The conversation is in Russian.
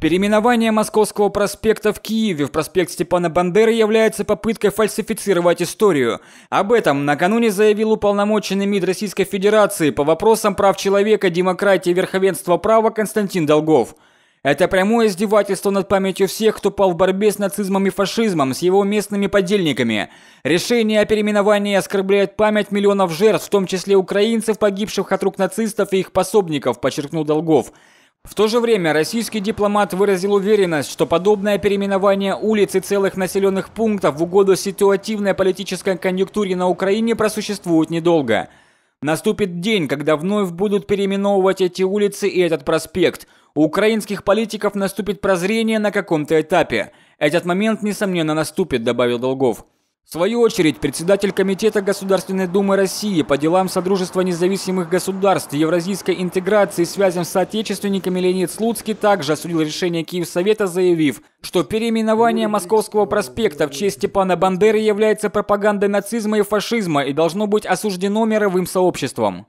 Переименование Московского проспекта в Киеве в проспект Степана Бандеры является попыткой фальсифицировать историю. Об этом накануне заявил уполномоченный МИД Российской Федерации по вопросам прав человека, демократии и верховенства права Константин Долгов. Это прямое издевательство над памятью всех, кто пал в борьбе с нацизмом и фашизмом, с его местными подельниками. Решение о переименовании оскорбляет память миллионов жертв, в том числе украинцев, погибших от рук нацистов и их пособников, подчеркнул Долгов. В то же время российский дипломат выразил уверенность, что подобное переименование улиц и целых населенных пунктов в угоду ситуативной политической конъюнктуре на Украине просуществует недолго. Наступит день, когда вновь будут переименовывать эти улицы и этот проспект. У украинских политиков наступит прозрение на каком-то этапе. Этот момент, несомненно, наступит, добавил Долгов. В свою очередь, председатель Комитета Государственной Думы России по делам Содружества независимых государств, евразийской интеграции и связям с соотечественниками Леонид Слуцкий также осудил решение Киевсовета, заявив, что переименование Московского проспекта в честь Степана Бандеры является пропагандой нацизма и фашизма и должно быть осуждено мировым сообществом.